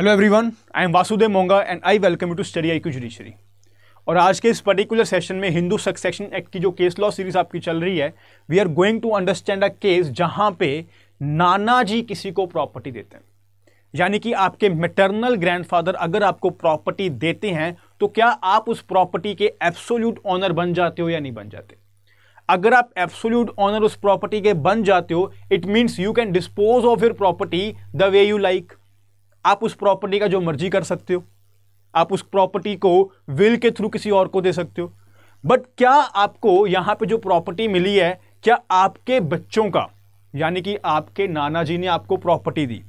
Hello everyone I am Vasudev Monga and I welcome you to study I Q judiciary और आज के इस particular session में हिंदू सक्सेशन एक्ट की जो केस लॉ सीरीज आपकी चल रही है we are going to understand a case जहां पे नाना जी किसी को प्रॉपर्टी देते हैं यानी कि आपके मेटरनल ग्रैंडफादर अगर आपको प्रॉपर्टी देते हैं तो क्या आप उस प्रॉपर्टी के एब्सोल्यूट ऑनर बन जाते हो या नहीं बन जाते अगर आप एब्सोल्यूट ऑनर उस प्रॉपर्टी के बन जाते हो it means you can dispose of your property the way you like आप उस प्रॉपर्टी का जो मर्जी कर सकते हो आप उस प्रॉपर्टी को विल के थ्रू किसी और को दे सकते हो बट क्या आपको यहाँ पे जो प्रॉपर्टी मिली है क्या आपके बच्चों का यानी कि आपके नाना जी ने आपको प्रॉपर्टी दी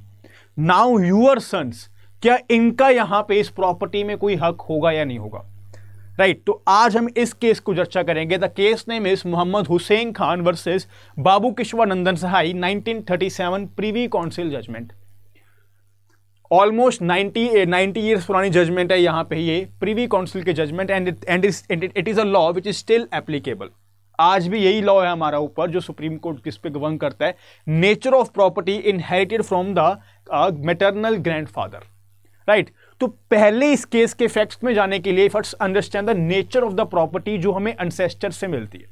नाउ यूअर सन्स क्या इनका यहाँ पे इस प्रॉपर्टी में कोई हक होगा या नहीं होगा राइट right, तो आज हम इस केस को चर्चा करेंगे the case name is Mohammad Hussain Khan versus Babu Kishwanandan Sahay 1937 privy council judgement almost 90 90 years पुरानी जजमेंट है यहाँ पे ये प्रीवी काउंसिल के judgement and and it is a law which is still applicable आज भी यही लॉ है हमारा ऊपर जो सुप्रीम कोर्ट किस पे गवर्न करता है nature of property inherited from the maternal grandfather right तो पहले इस केस के फैक्ट्स में जाने के लिए first understand the nature of the property जो हमें अनसेस्टर से मिलती है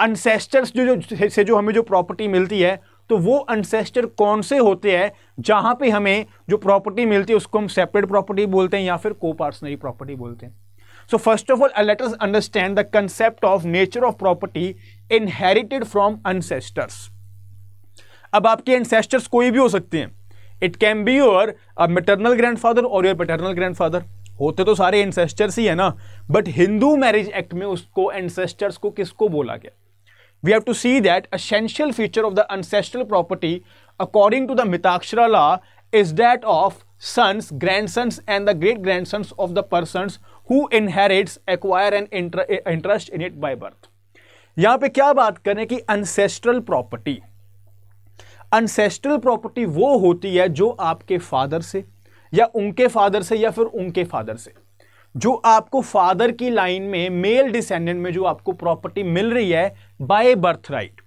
अनसेस्टर्स जो जो से जो हमें जो प्रॉपर्टी मिलती है तो वो अनसेस्टर कौन से होते हैं जहां पे हमें जो प्रॉपर्टी मिलती है उसको हम सेपरेट प्रॉपर्टी बोलते हैं या फिर को पार्सनरी प्रॉपर्टी बोलते हैं so first of all let us understand the concept of nature of property inherited from ancestors अब आपके एनसेस्टर्स कोई भी हो सकते हैं it can be your maternal grand father और योर ग्रैंड फादर होते तो सारे एनसेस्टर्स ही है ना बट हिंदू मैरिज एक्ट में उसको एनसेस्टर्स को किसको बोला गया we have to see that essential feature of the ancestral property according to the Mitakshara law is that of sons, grandsons and the great-grandsons of the persons who inherits, acquire an interest in it by birth. yahan pe kya baat kar rahe ki ancestral property. Ancestral property वो होती है जो आपके father से या उनके father से या फिर उनके फादर से जो आपको फादर की लाइन में मेल डिसेंडेंट में जो आपको प्रॉपर्टी मिल रही है by birth right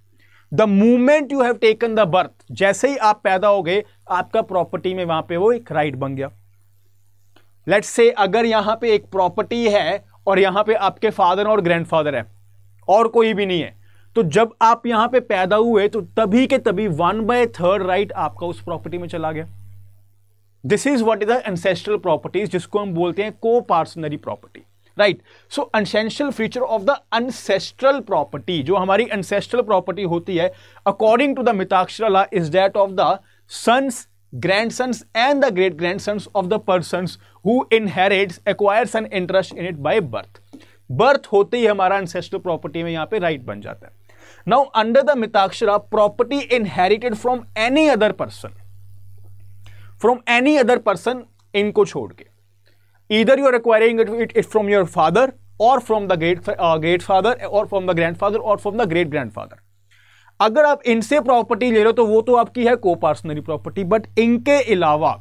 the movement you have taken the birth जैसे ही आप पैदा हो गए आपका प्रॉपर्टी में वहां पे वो एक राइट बन गया लेट्स से अगर यहां पे एक प्रॉपर्टी है और यहां पे आपके फादर और ग्रैंडफादर है और कोई भी नहीं है तो जब आप यहां पे पैदा हुए तो तभी के तभी वन बाय थर्ड राइट आपका उस प्रॉपर्टी में चला गया this is what is ancestral properties जिसको हम बोलते हैं coparcenary property right so an essential feature of the ancestral property जो हमारी अनसेस्ट्रल प्रॉपर्टी होती है according to the Mitakshara law is that of the sons grand sons and the great grand sons of the person who inherits acquires an interest in it by birth birth होते ही हमारा अनसेस्ट्रल property में यहाँ पे right right बन जाता है now under the Mitakshara property inherited from any other person from any other person इनको छोड़ के इधर you are acquiring it it from your father और from the great great father और फ्रॉम द ग्रैंड फादर और from the great grand father अगर आप इनसे प्रॉपर्टी ले रहे हो तो वो तो आपकी है को पार्सनरी प्रॉपर्टी बट इनके अलावा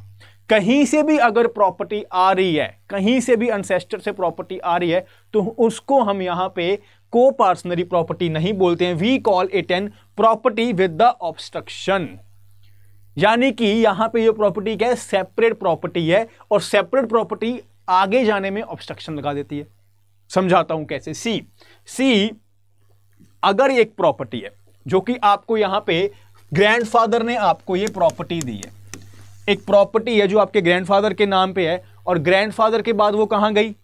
कहीं से भी अगर प्रॉपर्टी आ रही है कहीं से भी अनसेस्टर से प्रॉपर्टी आ रही है तो उसको हम यहाँ पे को पार्सनरी प्रॉपर्टी नहीं बोलते हैं we call it an property with the obstruction यानी कि यहां पे ये प्रॉपर्टी क्या है सेपरेट प्रॉपर्टी है और सेपरेट प्रॉपर्टी आगे जाने में ऑब्स्ट्रक्शन लगा देती है समझाता हूं कैसे सी सी अगर एक प्रॉपर्टी है जो कि आपको यहाँ पे ग्रैंडफादर ने आपको ये प्रॉपर्टी दी है एक प्रॉपर्टी है जो आपके ग्रैंडफादर के नाम पे है और ग्रैंडफादर के बाद वो कहाँ गई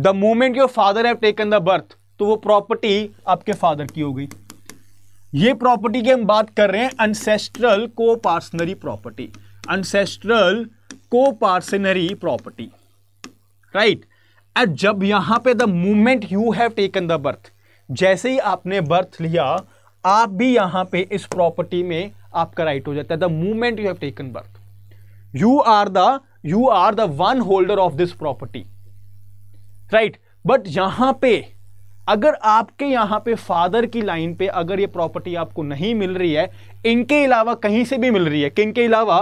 the moment your father have taken the birth तो वो प्रॉपर्टी आपके फादर की हो गई ये प्रॉपर्टी की हम बात कर रहे हैं अनसेस्ट्रल को पार्सनरी प्रॉपर्टी अनसेस्ट्रल को पार्सनरी प्रॉपर्टी राइट एंड जब यहां पे the movement you have taken the birth जैसे ही आपने बर्थ लिया आप भी यहां पे इस प्रॉपर्टी में आपका राइट हो जाता है the movement you have taken birth you are the you are the one holder of this property right but यहां पे अगर आपके यहाँ पे फादर की लाइन पे अगर ये प्रॉपर्टी आपको नहीं मिल रही है इनके अलावा कहीं से भी मिल रही है किन के अलावा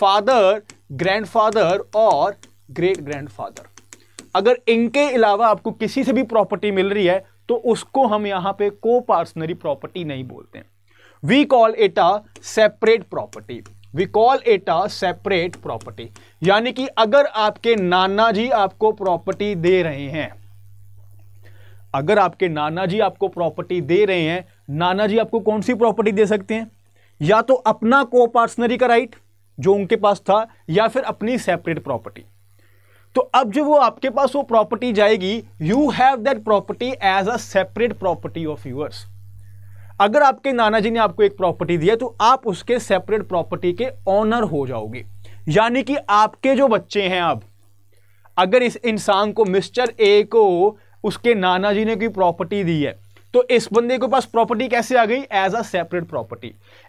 फादर ग्रैंडफादर और ग्रेट ग्रैंडफादर अगर इनके अलावा आपको किसी से भी प्रॉपर्टी मिल रही है तो उसको हम यहाँ पे को पार्सनरी प्रॉपर्टी नहीं बोलते we call it a separate property we call it a separate property यानी कि अगर आपके नाना जी आपको प्रॉपर्टी दे रहे हैं अगर आपके नाना जी आपको प्रॉपर्टी दे रहे हैं नाना जी आपको कौन सी प्रॉपर्टी दे सकते हैं या तो अपना को पार्सनरी का राइट जो उनके पास था या फिर अपनी सेपरेट प्रॉपर्टी तो अब जो वो आपके पास वो प्रॉपर्टी जाएगी you have that property as a separate property of yours अगर आपके नाना जी ने आपको एक प्रॉपर्टी दी है तो आप उसके सेपरेट प्रॉपर्टी के ऑनर हो जाओगे यानी कि आपके जो बच्चे हैं अब अगर इस इंसान को मिस्टर ए को उसके नाना जी ने कोई प्रॉपर्टी दी है तो इस बंदे के पास प्रॉपर्टी कैसे आ गई as a separate property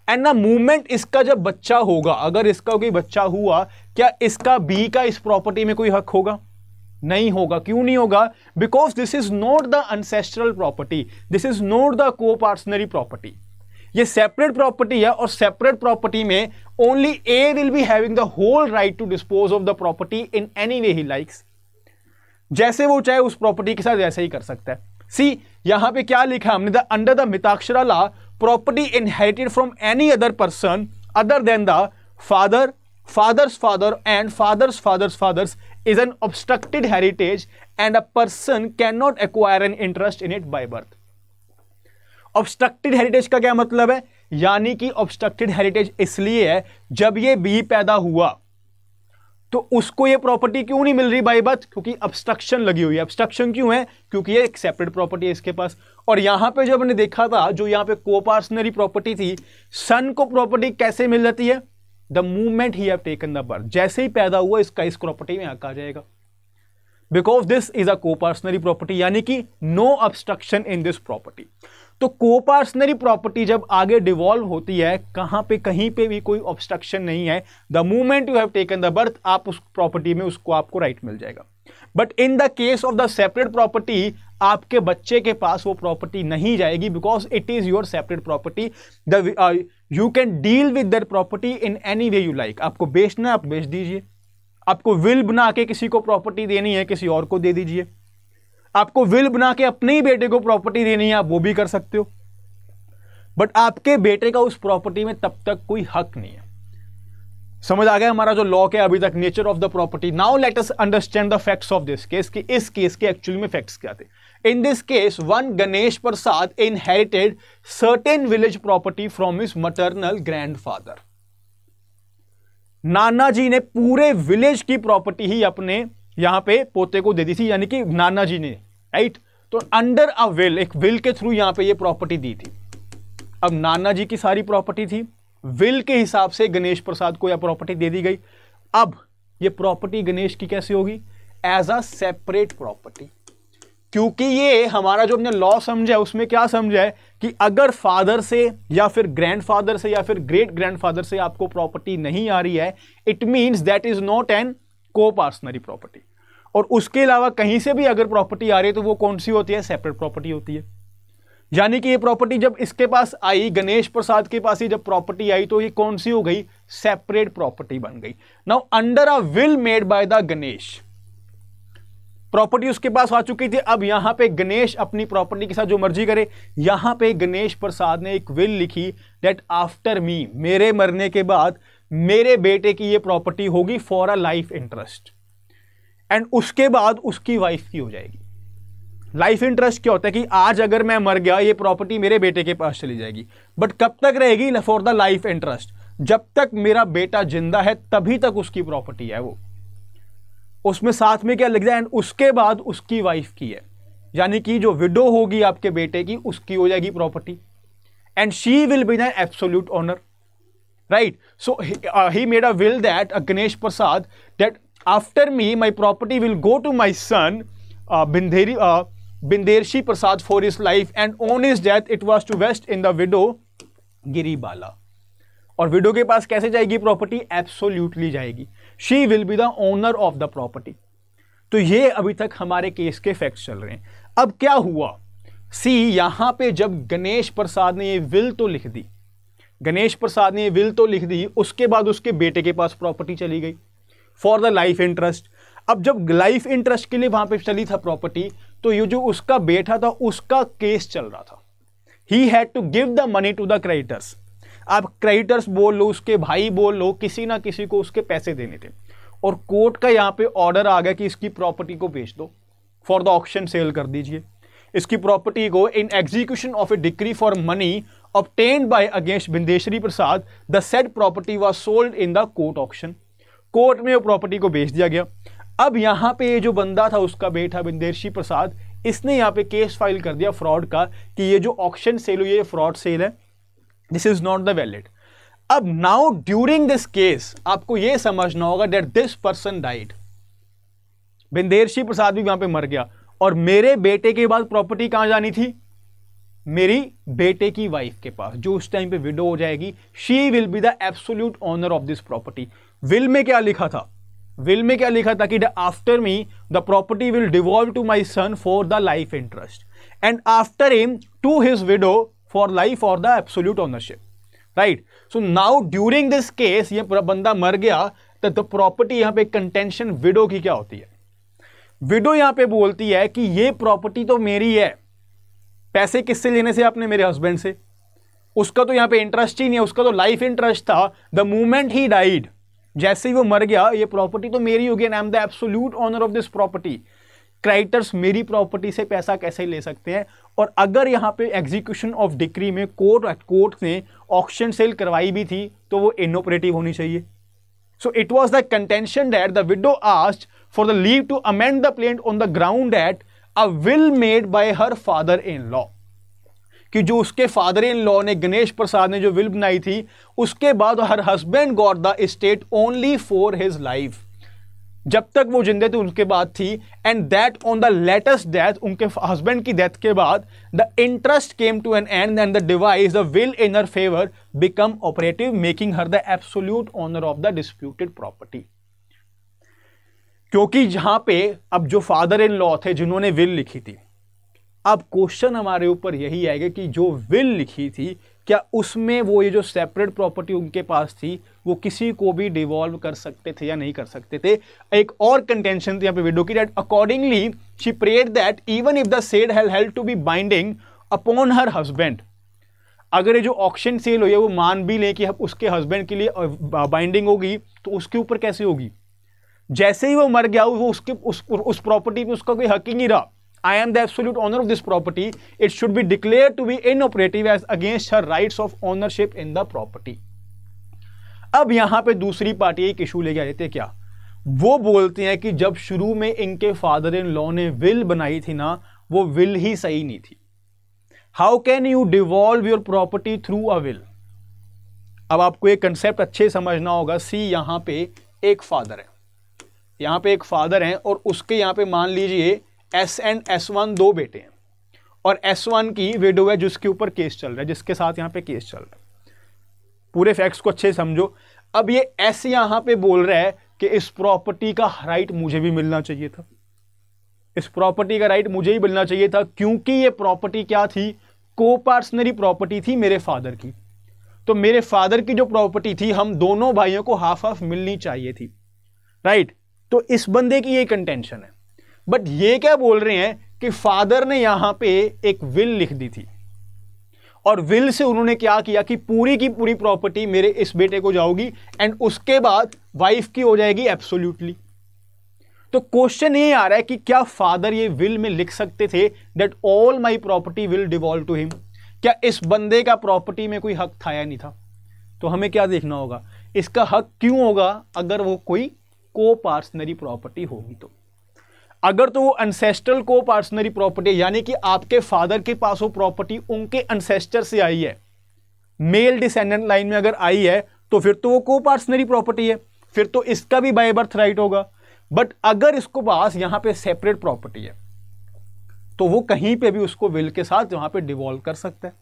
and ना मूवमेंट इसका जब बच्चा होगा अगर इसका कोई बच्चा हुआ क्या इसका बी का इस प्रॉपर्टी में कोई हक होगा नहीं होगा क्यों नहीं होगा because this is not the ancestral property this is not the coparcenary property ये सेपरेट प्रॉपर्टी है और सेपरेट प्रॉपर्टी में only a will be having the whole right to dispose of the property in any way he likes जैसे वो चाहे उस property के साथ वैसे ही कर सकता है सी यहां पे क्या लिखा हमने the under the Mitakshara law property inherited from any other person other than the father father and father's father's father's is an obstructed heritage and a person can not acquire an interest in it by birth obstructed heritage का क्या मतलब है यानी कि obstructed heritage इसलिए है जब ये बी पैदा हुआ तो उसको ये प्रॉपर्टी क्यों नहीं मिल रही बाई बात क्योंकि अब्स्ट्रक्शन लगी हुई है अब्स्ट्रक्शन क्यों है क्योंकि ये एक सेपरेट प्रॉपर्टी है इसके पास और यहाँ पे जो हमने देखा था जो यहाँ पे कोपार्सनरी प्रॉपर्टी थी सन को प्रॉपर्टी कैसे मिल जाती है the movement he have taken the birth जैसे ही पैदा हुआ इसका इस प्रॉपर्टी में आका जाएगा because this is a coparcenary property यानी कि no obstruction in this property तो कोपार्सनरी प्रॉपर्टी जब आगे डिवॉल्व होती है कहाँ पे कहीं पे भी कोई ऑब्स्ट्रक्शन नहीं है the movement you have taken the birth आप उस प्रॉपर्टी में उसको आपको राइट right मिल जाएगा but in the case of the separate property आपके बच्चे के पास वो प्रॉपर्टी नहीं जाएगी because it is your separate property the you can deal with that property in any way you like आपको बेचना आप बेच दीजिए आपको विल बना के किसी को प्रॉपर्टी देनी है किसी और को दे दीजिए आपको विल बना के अपने ही बेटे को प्रॉपर्टी देनी है आप वो भी कर सकते हो बट आपके बेटे का उस प्रॉपर्टी में तब तक कोई हक नहीं है समझ आ गया हमारा जो लॉ के अभी तक nature of the property now let us understand the facts of this case कि इस केस के एक्चुअल में फैक्ट्स क्या थे in this case one Ganesh Prasad inherited certain village property from his maternal grandfather नाना जी ने पूरे विलेज की प्रॉपर्टी ही अपने यहाँ पे पोते को दे दी थी यानी कि नाना जी ने राइट तो अंडर अ विल एक विल के थ्रू यहाँ पे ये प्रॉपर्टी दी थी अब नाना जी की सारी प्रॉपर्टी थी विल के हिसाब से गणेश प्रसाद को यह प्रॉपर्टी दे दी गई अब ये प्रॉपर्टी गणेश की कैसे होगी एज अ सेपरेट प्रॉपर्टी क्योंकि ये हमारा जो हमने लॉ समझा है उसमें क्या समझा है कि अगर फादर से या फिर ग्रैंडफादर से या फिर ग्रेट ग्रैंडफादर से आपको प्रॉपर्टी नहीं आ रही है it means that is not an parcenary property और उसके अलावा कहीं से भी अगर प्रॉपर्टी आ रही है तो वो कौन सी होती है सेपरेट प्रॉपर्टी होती है यानी कि ये प्रॉपर्टी जब इसके पास आई गणेश प्रसाद के पास ही जब प्रॉपर्टी आई तो ये कौन सी हो गई सेपरेट प्रॉपर्टी बन गई now under a will made by the Ganesh property उसके पास आ चुकी थी अब यहां पे गणेश अपनी प्रॉपर्टी के साथ जो मर्जी करे यहां पे गणेश प्रसाद ने एक विल लिखी डेट आफ्टर मी मेरे मरने के बाद मेरे बेटे की ये प्रॉपर्टी होगी for a life interest and उसके बाद उसकी वाइफ की हो जाएगी लाइफ इंटरेस्ट क्या होता है कि आज अगर मैं मर गया ये प्रॉपर्टी मेरे बेटे के पास चली जाएगी बट कब तक रहेगी फॉर द लाइफ इंटरेस्ट जब तक मेरा बेटा जिंदा है तभी तक उसकी प्रॉपर्टी है वो उसमें साथ में क्या लग जाए एंड उसके बाद उसकी वाइफ की है यानी कि जो विडो होगी आपके बेटे की उसकी हो जाएगी property and she will be the absolute owner right so he, uh, he made a will that uh, ganesh prasad that after me my property will go to my son uh, Bindheri, uh, bindershi prasad for his life and on his death it was to vest in the widow giribala और widow के पास कैसे जाएगी property absolutely जाएगी she will be the owner of the property तो ये अभी तक हमारे केस के फैक्ट्स चल रहे हैं अब क्या हुआ सी यहाँ पे जब गणेश प्रसाद ने ये विल तो लिख दी गणेश प्रसाद ने विल तो लिख दी उसके बाद उसके बेटे के पास प्रॉपर्टी चली गई फॉर द लाइफ इंटरेस्ट अब जब लाइफ इंटरेस्ट के लिए वहां पे चली था प्रॉपर्टी तो ये जो उसका बेटा था उसका केस चल रहा था he had to give the money to the creditors आप क्रेडिटर्स बोल लो उसके भाई बोल लो किसी ना किसी को उसके पैसे देने थे और कोर्ट का यहाँ पे ऑर्डर आ गया कि इसकी प्रॉपर्टी को बेच दो फॉर द ऑप्शन सेल कर दीजिए इसकी प्रॉपर्टी को in execution of a decree for money obtained by against Bindeshri Prasad, the said property was sold in the court auction. Court में वो प्रॉपर्टी को बेच दिया गया अब यहाँ पे ये जो बंदा था उसका बेटा बिंदेशी प्रसाद इसने यहाँ पे केस फाइल कर दिया फ्रॉड का कि ये जो ऑक्शन सेल हुई ये फ्रॉड सेल है this is not the valid अब नाउ ड्यूरिंग दिस केस आपको ये समझना होगा that this person died Bindeshi Prasad भी वहां पे मर गया और मेरे बेटे के बाद प्रॉपर्टी कहाँ जानी थी मेरी बेटे की वाइफ के पास जो उस टाइम पे विडो हो जाएगी she will be the absolute owner of this property will में क्या लिखा था विल में क्या लिखा था कि the after me the property will devolve to my son for the life interest and after him to his widow for life और the absolute ownership right so now during this case ये पूरा बंदा मर गया तो the property यहाँ पे contention window की क्या होती है विडो यहाँ पे बोलती है कि ये प्रॉपर्टी तो मेरी है पैसे किससे लेने से आपने मेरे हस्बैंड से उसका तो यहाँ पे इंटरेस्ट ही नहीं है उसका तो लाइफ इंटरेस्ट था द मोमेंट ही डाइड जैसे ही वो मर गया ये प्रॉपर्टी तो मेरी होगी and I am the absolute owner of this property creditors मेरी प्रॉपर्टी से पैसा कैसे ले सकते हैं और अगर यहाँ पे एग्जीक्यूशन ऑफ डिक्री में कोर्ट कोर्ट ने ऑक्शन सेल करवाई भी थी तो वो इनोपरेटिव होनी चाहिए so it was the contention that the widow asked for the leave to amend the plaint on the ground that a will made by her father in law कि जो उसके फादर इन लॉ ने गणेश प्रसाद ने जो will बनाई थी उसके बाद her husband got the estate only for his life जब तक वो जिंदे थे उनके बाद थी and that on the latest death उनके हस्बैंड की डेथ के बाद the interest came to an end and the devise the will in her favour become operative making her the absolute owner of the disputed property क्योंकि यहाँ पे अब जो father in law थे जिन्होंने विल लिखी थी अब क्वेश्चन हमारे ऊपर यही आएगा कि जो विल लिखी थी क्या उसमें वो ये जो सेपरेट प्रॉपर्टी उनके पास थी वो किसी को भी डिवॉल्व कर सकते थे या नहीं कर सकते थे एक और कंटेंशन थी यहाँ पे विडो की डेट accordingly she pleaded that even if the said held held to be binding upon her husband अगर ये जो ऑक्शन सेल हुई है वो मान भी लें कि उसके हस्बैंड के लिए बाइंडिंग होगी तो उसके ऊपर कैसे होगी जैसे ही वो मर गया वो उसके उस उस प्रॉपर्टी में उसका कोई हक ही नहीं रहा I am the absolute owner of this property it should be declared to be inoperative as against her rights of ownership in the property अब यहां पे दूसरी पार्टी एक इशू लेके आ थे क्या वो बोलते हैं कि जब शुरू में इनके फादर इन लॉ ने विल बनाई थी ना वो विल ही सही नहीं थी how can you devolve your property through a will अब आपको एक कंसेप्ट अच्छे समझना होगा सी यहां पे एक फादर है यहाँ पे एक फादर हैं और उसके यहाँ पे मान लीजिए एस एंड एस वन दो बेटे हैं और एस वन की विडो है जिसके ऊपर केस चल रहा है जिसके साथ यहाँ पे केस चल रहा है पूरे फैक्ट्स को अच्छे समझो अब ये एस यहाँ पे बोल रहा है कि इस प्रॉपर्टी का राइट मुझे भी मिलना चाहिए था इस प्रॉपर्टी का राइट मुझे ही मिलना चाहिए था क्योंकि ये प्रॉपर्टी क्या थी को पार्सनरी प्रॉपर्टी थी मेरे फादर की तो मेरे फादर की जो प्रॉपर्टी थी हम दोनों भाइयों को हाफ हाफ मिलनी चाहिए थी राइट right? तो इस बंदे की ये कंटेंशन है बट ये क्या बोल रहे हैं कि फादर ने यहां पे एक विल लिख दी थी और विल से उन्होंने क्या किया कि पूरी की पूरी प्रॉपर्टी मेरे इस बेटे को जाओगी एंड उसके बाद वाइफ की हो जाएगी एब्सोल्यूटली तो क्वेश्चन ये आ रहा है कि क्या फादर ये विल में लिख सकते थे that all my property will devolve to him क्या इस बंदे का प्रॉपर्टी में कोई हक था या नहीं था तो हमें क्या देखना होगा इसका हक क्यों होगा अगर वो कोई को पार्सनरी प्रॉपर्टी होगी तो अगर तो वो अनसेस्ट्रल को पार्सनरी प्रॉपर्टी यानी कि आपके फादर के पास वो प्रॉपर्टी उनके अनसेस्टर से आई है मेल डिसेंडेंट लाइन में अगर आई है तो फिर तो वो को पार्सनरी प्रॉपर्टी है फिर तो इसका भी बाय बर्थ राइट होगा बट अगर इसको पास यहाँ पे सेपरेट प्रॉपर्टी है तो वो कहीं पे भी उसको विल के साथ वहाँ पे डिवॉल्व कर सकता है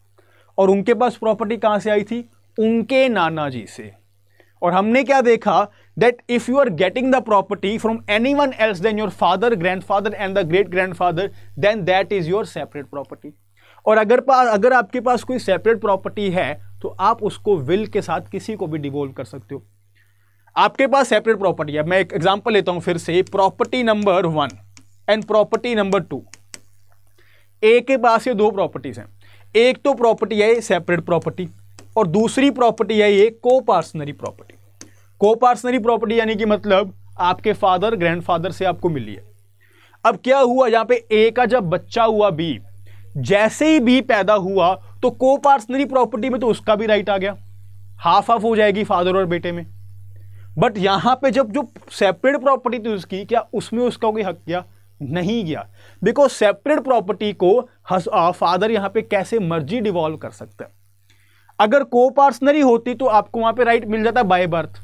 और उनके पास प्रॉपर्टी कहां से आई थी उनके नाना जी से और हमने क्या देखा that if you are getting the property from anyone else then your father grandfather and the great grand grandfather then that is your separate property और अगर पास अगर आपके पास कोई सेपरेट प्रॉपर्टी है तो आप उसको विल के साथ किसी को भी डिवोल्व कर सकते हो आपके पास सेपरेट प्रॉपर्टी है मैं एक एग्जाम्पल लेता हूं फिर से property number one and property number two A के पास ये दो प्रॉपर्टीज हैं एक तो प्रॉपर्टी है सेपरेट प्रॉपर्टी और दूसरी प्रॉपर्टी है ये coparcenary property coparcenary property यानी कि मतलब आपके फादर ग्रैंडफादर से आपको मिली है अब क्या हुआ यहाँ पे ए का जब बच्चा हुआ बी जैसे ही बी पैदा हुआ तो को पार्सनरी प्रॉपर्टी में तो उसका भी राइट आ गया हाफ हाफ हो जाएगी फादर और बेटे में बट यहाँ पे जब जो सेपरेट प्रॉपर्टी थी उसकी क्या उसमें उसका कोई हक गया नहीं गया बिकॉज सेपरेट प्रॉपर्टी को फादर यहाँ पे कैसे मर्जी डिवॉल्व कर सकता है अगर को पार्सनरी होती तो आपको वहाँ पे राइट मिल जाता by birth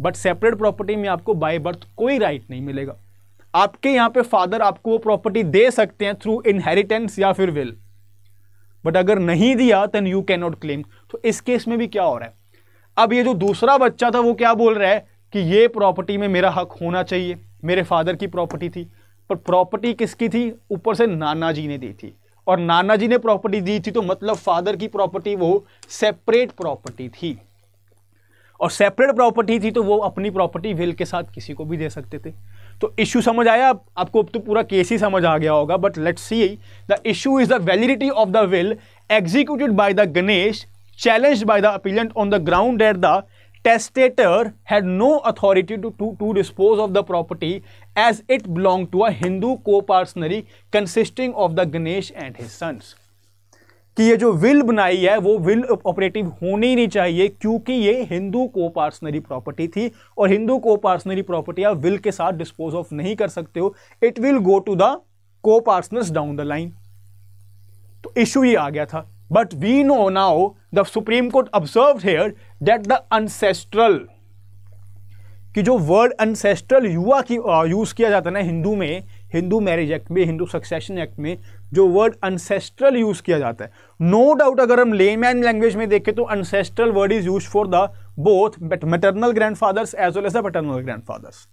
but separate property में आपको बाय बर्थ कोई राइट नहीं मिलेगा आपके यहाँ पे फादर आपको वो प्रॉपर्टी दे सकते हैं थ्रू इनहेरिटेंस या फिर विल बट अगर नहीं दिया then you can not claim तो इस केस में भी क्या हो रहा है अब ये जो दूसरा बच्चा था वो क्या बोल रहा है कि ये प्रॉपर्टी में मेरा हक होना चाहिए मेरे फादर की प्रॉपर्टी थी पर प्रॉपर्टी किसकी थी ऊपर से नाना जी ने दी थी और नाना जी ने प्रॉपर्टी दी थी तो मतलब फादर की प्रॉपर्टी वो सेपरेट प्रॉपर्टी थी और सेपरेट प्रॉपर्टी थी तो वो अपनी प्रॉपर्टी विल के साथ किसी को भी दे सकते थे तो इशू समझ आया आपको अब तो पूरा केस ही समझ आ गया होगा but let's see the issue is the validity of the will executed by the Ganesh challenged by the appellant on the ground that the testator had no authority to, to, to dispose of the property as it belonged to a Hindu co-parsonary consisting of the Ganesh and his sons. कि ये जो will बनाई है वो will operative होनी नहीं चाहिए क्योंकि ये हिंदू को पार्सनरी प्रॉपर्टी थी और हिंदू को पार्सनरी प्रॉपर्टी आप विल के साथ डिस्पोज ऑफ नहीं कर सकते हो it will go to the coparceners down the line तो इश्यू ही आ गया था but we know now the Supreme Court observe here that the ancestral कि जो वर्ड अनसेस्ट्रल युवा की यूज़ किया जाता है ना हिंदू में हिंदू मैरिज एक्ट में हिंदू सक्सेशन एक्ट में जो वर्ड अनसेस्ट्रल यूज़ किया जाता है नो no डाउट अगर हम लेमैन लैंग्वेज में देखें तो ancestral word is use for the both but maternal grandfathers as well as the paternal grandfathers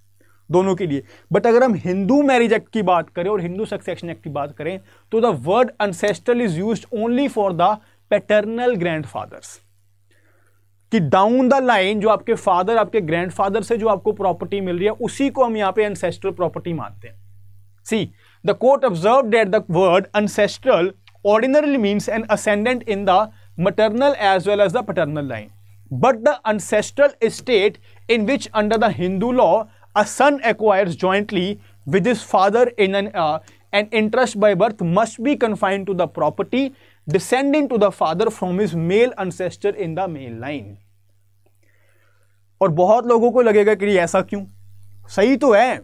दोनों के लिए बट अगर हम हिंदू मैरिज एक्ट की बात करें और हिंदू सक्सेशन एक्ट की बात करें तो the word ancestral is use only for the paternal grandfathers कि डाउन द लाइन जो आपके फादर आपके ग्रैंडफादर से जो आपको प्रॉपर्टी मिल रही है उसी को हम यहां पे एंसेस्ट्रल प्रॉपर्टी मानते हैं see the court observe that the word ancestral ordinarily means an ascendant in the maternal as well as the paternal line but the ancestral estate in which under the Hindu law a son acquires jointly with his father in an and interest by birth must be confined to the property descending to the father from his male ancestor in the male line और बहुत लोगों को लगेगा कि ऐसा क्यों सही तो है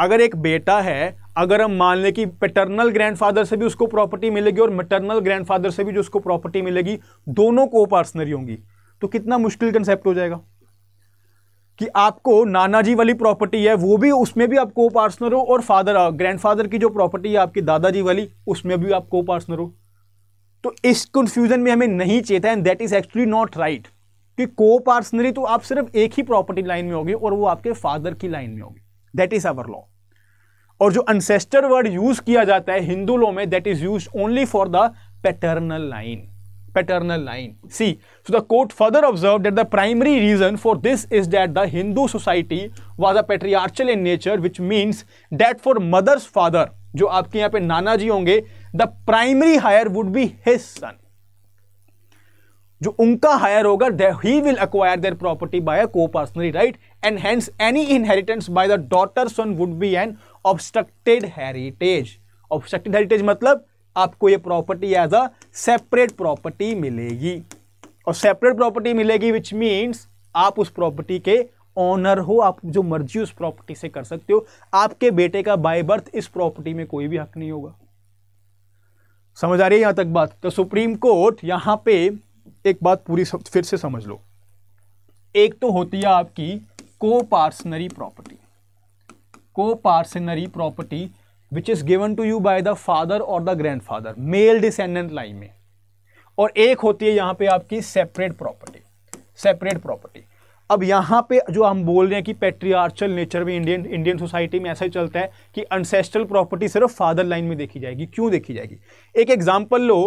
अगर एक बेटा है अगर हम मान लें कि पेटर्नल ग्रैंडफादर से भी उसको प्रॉपर्टी मिलेगी और मटर्नल ग्रैंडफादर से भी जो उसको प्रॉपर्टी मिलेगी दोनों को पार्सनरी होंगी तो कितना मुश्किल कंसेप्ट हो जाएगा कि आपको नाना जी वाली प्रॉपर्टी है वो भी उसमें भी आप को पार्सनर हो और फादर ग्रैंडफादर की जो प्रॉपर्टी है आपकी दादाजी वाली उसमें भी आप को पार्सनर हो तो इस कंफ्यूजन में हमें नहीं चेता and that is actually not right कि को पार्सनरी तो आप सिर्फ एक ही प्रॉपर्टी लाइन में होगी और वो आपके फादर की लाइन में होगी दैट इज अवर लॉ और जो अनसेस्टर वर्ड यूज किया जाता है हिंदू लॉ में that is use only for the paternal line paternal line see so the court further observe that the primary reason for this is that the Hindu society was a patriarchal in nature which means that for mothers father जो आपके यहाँ पे नाना जी होंगे the primary heir would be his son जो उनका heir होगा he will acquire their property by अ को coparcenary right and hence any inheritance by the daughter son would be an obstructed heritage obstructed heritage मतलब आपको ये property as a separate property मिलेगी और separate property मिलेगी which means आप उस property के ऑनर हो आप जो मर्जी उस प्रॉपर्टी से कर सकते हो आपके बेटे का बाय बर्थ इस प्रॉपर्टी में कोई भी हक नहीं होगा समझ आ रही है यहाँ तक बात तो सुप्रीम कोर्ट यहाँ पे एक बात पूरी सब, फिर से समझ लो एक तो होती है आपकी coparcenary property coparcenary property which is given to you by the father और the grandfather male descendant line में और एक होती है यहाँ पे आपकी सेपरेट प्रॉपर्टी सेपरेट प्रॉपर्टी अब यहाँ पे जो हम बोल रहे हैं कि पेट्रियार्चल नेचर में इंडियन इंडियन सोसाइटी में ऐसा ही चलता है कि अनसेस्ट्रल प्रॉपर्टी सिर्फ फादर लाइन में देखी जाएगी क्यों देखी जाएगी एक एग्जाम्पल लो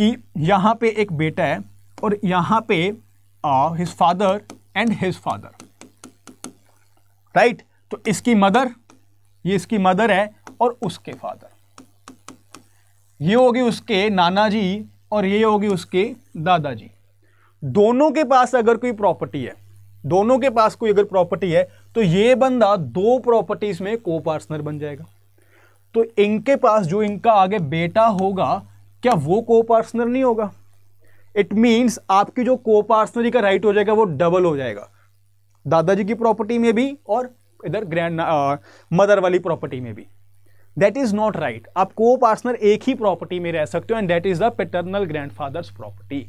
कि यहाँ पे एक बेटा है और यहाँ पे his father and his father right तो इसकी मदर ये इसकी मदर है और उसके फादर ये होगी उसके नाना जी और ये होगी उसके दादाजी दोनों के पास अगर कोई प्रॉपर्टी है दोनों के पास कोई अगर प्रॉपर्टी है तो ये बंदा दो प्रॉपर्टीज में को पार्टनर बन जाएगा तो इनके पास जो इनका आगे बेटा होगा क्या वो को पार्टनर नहीं होगा इट मीन्स आपकी जो को पार्टनरी का राइट हो जाएगा वो डबल हो जाएगा दादाजी की प्रॉपर्टी में भी और इधर ग्रैंड मदर वाली प्रॉपर्टी में भी दैट इज़ नॉट राइट आप को पार्टनर एक ही प्रॉपर्टी में रह सकते हो and that is the paternal grandfather's property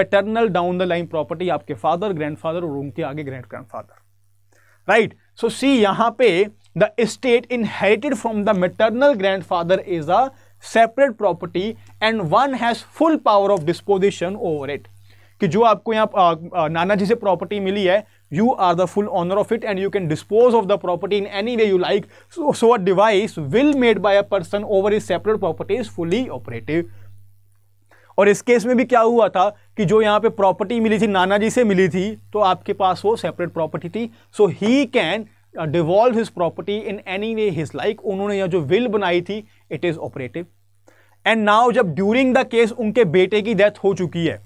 paternal down the line property आपके फादर ग्रैंडफादर और उनके आगे grand grandfather right so see यहां पे the estate inherited from the maternal grandfather is a separate property and one has full power of disposition over it कि जो आपको यहाँ नाना जी से प्रॉपर्टी मिली है you are the full owner of it and you can dispose of the property in any way you like so a devise will made by a person over his separate property is fully operative और इस case में भी क्या हुआ था कि जो यहाँ पे प्रॉपर्टी मिली थी नाना जी से मिली थी तो आपके पास वो सेपरेट प्रॉपर्टी थी so he can devolve his property in any way his like उन्होंने यह जो विल बनाई थी it is operative and now जब ड्यूरिंग द केस उनके बेटे की डेथ हो चुकी है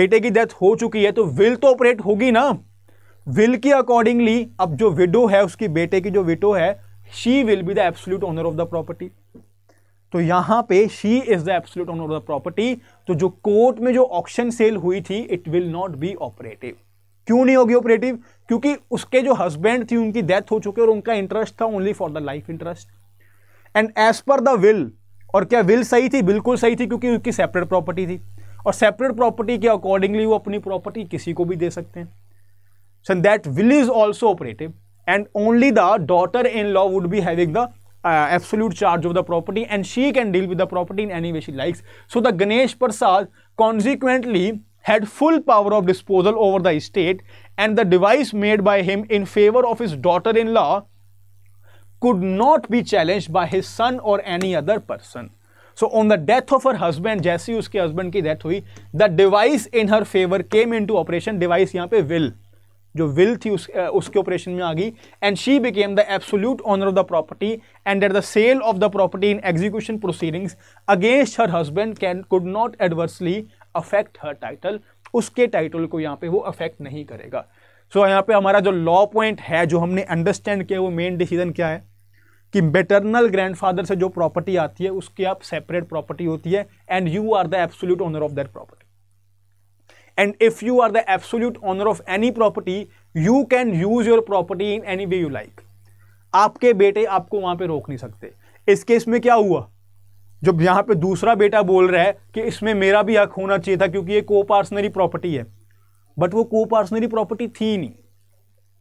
बेटे की डेथ हो चुकी है तो विल तो ऑपरेट होगी ना विल के अकॉर्डिंगली अब जो विडो है उसकी बेटे की जो विडो है she will be the absolute owner of the property तो यहां पे she is the absolute owner of the property तो जो कोर्ट में जो ऑक्शन सेल हुई थी it will not be operative क्यों नहीं होगी ऑपरेटिव क्योंकि उसके जो हस्बैंड थी उनकी डेथ हो चुकी और उनका इंटरेस्ट था only for the life interest and as per the will और क्या विल सही थी बिल्कुल सही थी क्योंकि उनकी सेपरेट प्रॉपर्टी थी और सेपरेट प्रॉपर्टी के अकॉर्डिंगली वो अपनी प्रॉपर्टी किसी को भी दे सकते हैं so that will is also operative and only the daughter in law would be having the uh, absolute charge of the property and she can deal with the property in any way she likes. So the Ganesh Prasad consequently had full power of disposal over the estate and the device made by him in favor of his daughter-in-law could not be challenged by his son or any other person. So on the death of her husband, जैसे उसके husband की death हुई, the device in her favor came into operation. Device यहाँ पे will. जो will थी उस उसके ऑपरेशन में आ गई and she became the absolute owner of the property and at the sale of the property in execution proceedings against her husband can could not adversely affect her title उसके title को यहाँ पे वो affect नहीं करेगा सो so, यहाँ पे हमारा जो लॉ पॉइंट है जो हमने अंडरस्टैंड किया वो मेन डिसीजन क्या है कि बेटरनल ग्रैंडफादर से जो प्रॉपर्टी आती है उसकी आप सेपरेट प्रॉपर्टी होती है and you are the absolute owner of that property and if you are the absolute owner of any property you can use your property in any way you like आपके बेटे आपको वहां पे रोक नहीं सकते इस केस में क्या हुआ जब यहाँ पे दूसरा बेटा बोल रहा है कि इसमें मेरा भी हक होना चाहिए था क्योंकि ये को पार्सनरी प्रॉपर्टी है बट वो को पार्सनरी प्रॉपर्टी थी नहीं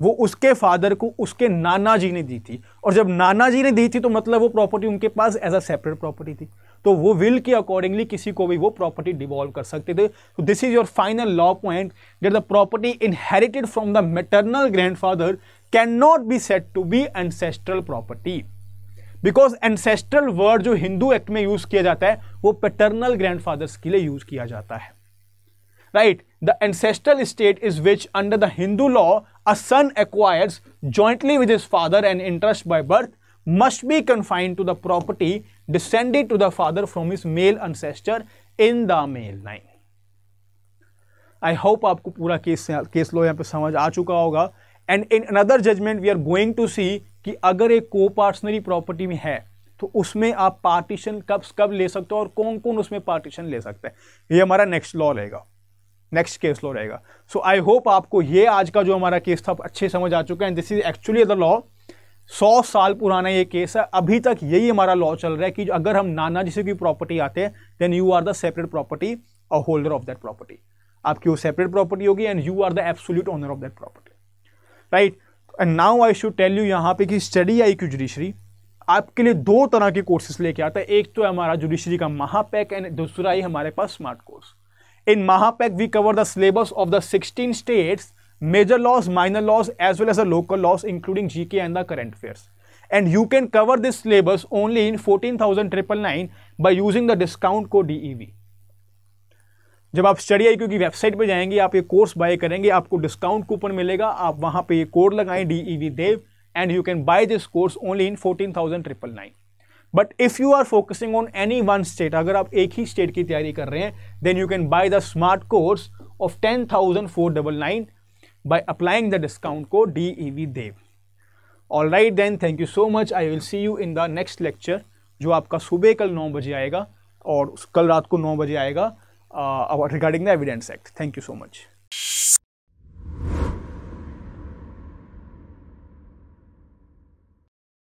वो उसके फादर को उसके नाना जी ने दी थी और जब नाना जी ने दी थी तो मतलब वो प्रॉपर्टी उनके पास एज अ सेपरेट प्रॉपर्टी थी तो वो विल के अकॉर्डिंगली किसी को भी वो प्रॉपर्टी डिवॉल्व कर सकते थे तो this is your final law point that the property inherited from the grand grandfather can not be said to be ancestral property because ancestral word जो हिंदू एक्ट में यूज किया जाता है वो पेटर्नल ग्रैंडफादर्स के लिए यूज किया जाता है right the ancestral estate is which under the Hindu law a son acquires jointly with his father and interest by birth must be confined to the property descended to the father from his male ancestor in the male line. I hope आपको पूरा case case लो यहाँ पे समझ आ चुका होगा and in another judgment we are going to see कि अगर एक को पार्सनरी प्रॉपर्टी में है तो उसमें आप पार्टीशन कब कब ले सकते हो और कौन कौन उसमें पार्टीशन ले सकते हैं ये हमारा नेक्स्ट लॉ रहेगा नेक्स्ट केस लॉ रहेगा सो आई होप आपको ये आज का जो हमारा केस था अच्छे समझ आ चुका है this is actually the law सौ साल पुराना ये केस है अभी तक यही हमारा लॉ चल रहा है कि अगर हम नाना जिसे भी प्रॉपर्टी आते हैं then you are the separate property और होल्डर ऑफ दैट प्रॉपर्टी आपकी वो सेपरेट प्रॉपर्टी होगी and you are the absolute owner of that property right and now I should tell you यहाँ पे कि स्टडी आई क्यू जुडिशरी आपके लिए दो तरह के कोर्सेज लेके आता है एक तो है हमारा जुडिशरी का महापैक एंड दूसरा ही हमारे पास smart course in Mahapack we cover the syllabus of the sixteen states major loss, minor loss, as well as the local loss, including GK and the current affairs. And you can cover this syllabus only in 14,999 by using the discount code DEV. जब आप study आई क्योंकि website पर जाएंगे आप ये course buy करेंगे आपको discount coupon मिलेगा आप वहाँ पे ये कोड लगाएं D E V Dev and you can buy this course only in fourteen thousand triple nine but if you are focusing on any one state अगर आप एक ही स्टेट की तैयारी कर रहे हैं then you can buy the smart course of ten thousand four double nine by applying the discount code DEVDEV. All right then thank you so much I will see you in the next lecture जो आपका सुबह कल नौ बजे आएगा और कल रात को नौ बजे आएगा regarding the evidence act thank you so much